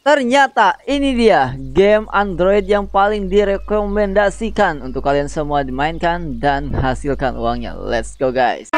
Ternyata ini dia game Android yang paling direkomendasikan untuk kalian semua dimainkan dan hasilkan uangnya. Let's go guys.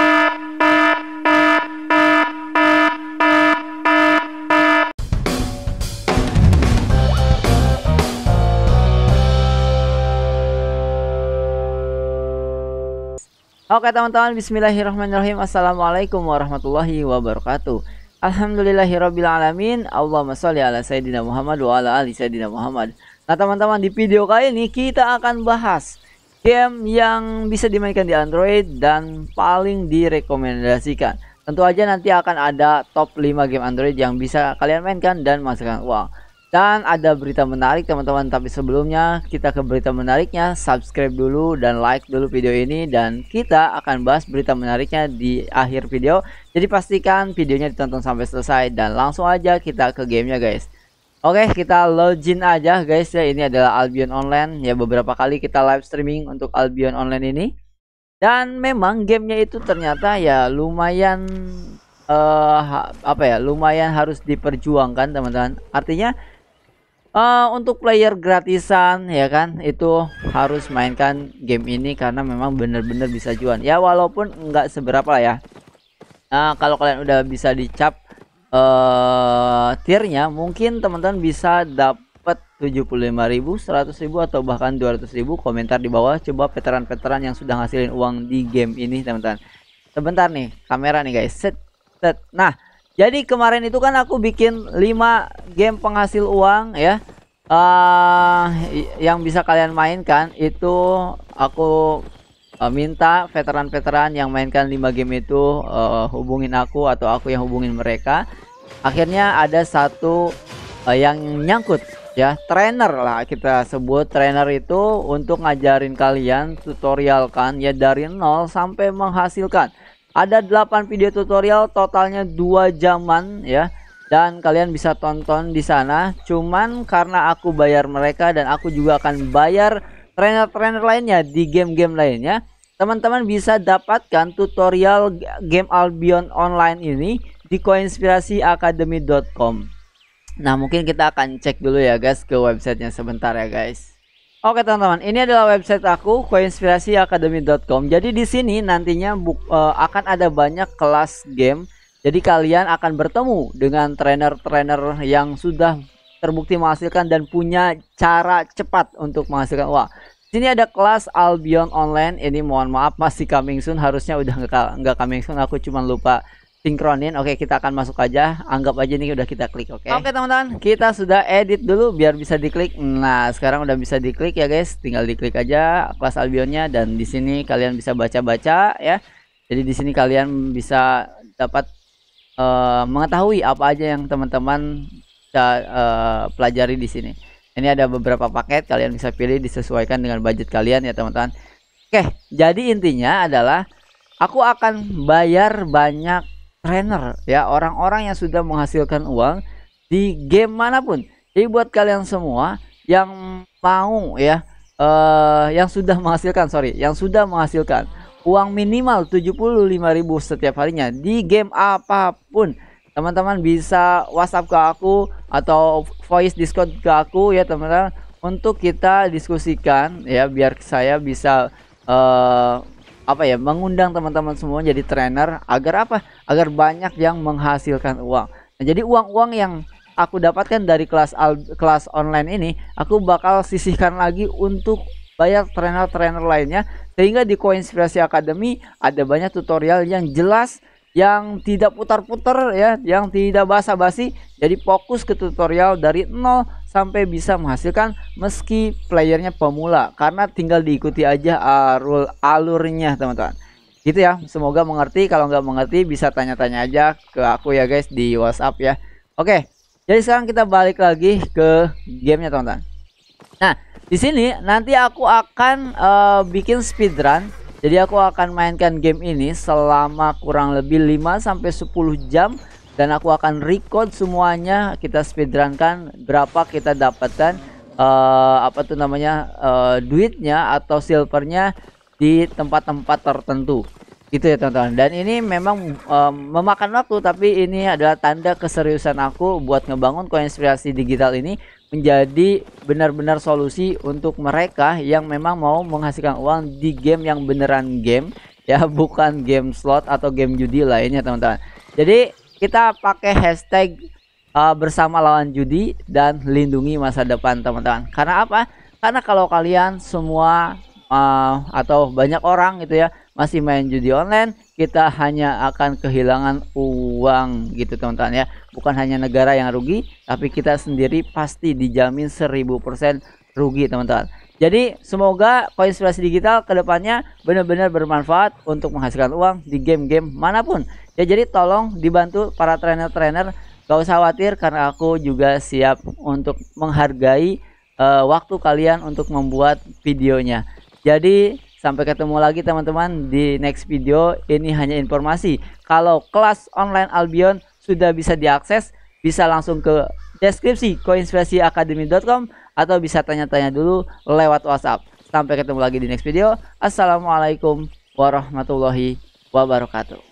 Oke teman-teman, bismillahirrahmanirrahim. Assalamualaikum warahmatullahi wabarakatuh. Alhamdulillahirrabbilalamin alamin. Allahumma sholli ala sayyidina Muhammad wa ala ali sayyidina Muhammad. Nah, teman-teman, di video kali ini kita akan bahas game yang bisa dimainkan di Android dan paling direkomendasikan. Tentu aja nanti akan ada top 5 game Android yang bisa kalian mainkan dan masukkan uang. Dan ada berita menarik teman-teman Tapi sebelumnya kita ke berita menariknya Subscribe dulu dan like dulu video ini Dan kita akan bahas berita menariknya di akhir video Jadi pastikan videonya ditonton sampai selesai Dan langsung aja kita ke gamenya guys Oke kita login aja guys ya Ini adalah Albion Online Ya beberapa kali kita live streaming untuk Albion Online ini Dan memang gamenya itu ternyata ya lumayan uh, apa ya lumayan harus diperjuangkan teman-teman artinya uh, untuk player gratisan ya kan itu harus mainkan game ini karena memang benar-benar bisa juan ya walaupun nggak seberapa ya nah kalau kalian udah bisa dicap uh, tiernya mungkin teman-teman bisa dapat 75.000 100.000 atau bahkan 200.000 komentar di bawah coba veteran-veteran yang sudah ngasilin uang di game ini teman-teman sebentar nih kamera nih guys set, set. nah jadi kemarin itu kan aku bikin 5 game penghasil uang ya. Uh, yang bisa kalian mainkan itu aku uh, minta veteran-veteran yang mainkan 5 game itu uh, hubungin aku atau aku yang hubungin mereka. Akhirnya ada satu uh, yang nyangkut ya, trainer lah kita sebut. Trainer itu untuk ngajarin kalian tutorial kan ya dari nol sampai menghasilkan ada 8 video tutorial totalnya 2 jaman ya. Dan kalian bisa tonton di sana. Cuman karena aku bayar mereka dan aku juga akan bayar trainer-trainer lainnya di game-game lainnya. Teman-teman bisa dapatkan tutorial game Albion online ini di koinspirasiacademy.com. Nah, mungkin kita akan cek dulu ya guys ke websitenya sebentar ya guys. Oke teman-teman, ini adalah website aku koinspirasiacademy.com. Jadi di sini nantinya uh, akan ada banyak kelas game. Jadi kalian akan bertemu dengan trainer-trainer yang sudah terbukti menghasilkan dan punya cara cepat untuk menghasilkan uang. Di Sini ada kelas Albion Online. Ini mohon maaf masih coming soon. Harusnya udah nggak nggak coming soon. Aku cuma lupa sinkronin. Oke, kita akan masuk aja. Anggap aja nih udah kita klik, oke. Oke, teman-teman. Kita sudah edit dulu biar bisa diklik. Nah, sekarang udah bisa diklik ya, guys. Tinggal diklik aja kelas Albionnya dan di sini kalian bisa baca-baca ya. Jadi di sini kalian bisa dapat uh, mengetahui apa aja yang teman-teman uh, pelajari di sini. Ini ada beberapa paket kalian bisa pilih disesuaikan dengan budget kalian ya, teman-teman. Oke, jadi intinya adalah aku akan bayar banyak trainer ya orang-orang yang sudah menghasilkan uang di game manapun jadi buat kalian semua yang mau ya uh, yang sudah menghasilkan sorry yang sudah menghasilkan uang minimal 75.000 setiap harinya di game apapun teman-teman bisa WhatsApp ke aku atau voice Discord ke aku ya teman-teman untuk kita diskusikan ya biar saya bisa uh, apa ya mengundang teman-teman semua jadi trainer agar apa agar banyak yang menghasilkan uang nah, jadi uang-uang yang aku dapatkan dari kelas al kelas online ini aku bakal sisihkan lagi untuk bayar trainer-trainer lainnya sehingga di Koinspirasi Academy ada banyak tutorial yang jelas yang tidak putar-putar ya, yang tidak basa-basi. Jadi fokus ke tutorial dari nol sampai bisa menghasilkan meski playernya pemula karena tinggal diikuti aja arul alurnya teman-teman. Gitu ya. Semoga mengerti. Kalau nggak mengerti bisa tanya-tanya aja ke aku ya guys di WhatsApp ya. Oke. Jadi sekarang kita balik lagi ke gamenya teman-teman. Nah, di sini nanti aku akan uh, bikin speedrun jadi aku akan mainkan game ini selama kurang lebih 5 sampai 10 jam dan aku akan record semuanya kita speedrun berapa kita dapatkan uh, apa tuh namanya uh, duitnya atau silvernya di tempat-tempat tertentu gitu ya teman-teman. Dan ini memang um, memakan waktu tapi ini adalah tanda keseriusan aku buat ngebangun koinspirasi digital ini menjadi benar-benar solusi untuk mereka yang memang mau menghasilkan uang di game yang beneran game ya bukan game slot atau game judi lainnya teman-teman. Jadi kita pakai hashtag uh, bersama lawan judi dan lindungi masa depan teman-teman. Karena apa? Karena kalau kalian semua uh, atau banyak orang gitu ya masih main judi online, kita hanya akan kehilangan uang gitu teman-teman ya. Bukan hanya negara yang rugi, tapi kita sendiri pasti dijamin 1000% rugi teman-teman. Jadi semoga koinspirasi digital kedepannya benar-benar bermanfaat untuk menghasilkan uang di game-game manapun. Ya jadi tolong dibantu para trainer-trainer gak usah khawatir karena aku juga siap untuk menghargai uh, waktu kalian untuk membuat videonya. Jadi Sampai ketemu lagi teman-teman di next video. Ini hanya informasi. Kalau kelas online Albion sudah bisa diakses, bisa langsung ke deskripsi koinspirasiakademi.com atau bisa tanya-tanya dulu lewat WhatsApp. Sampai ketemu lagi di next video. Assalamualaikum warahmatullahi wabarakatuh.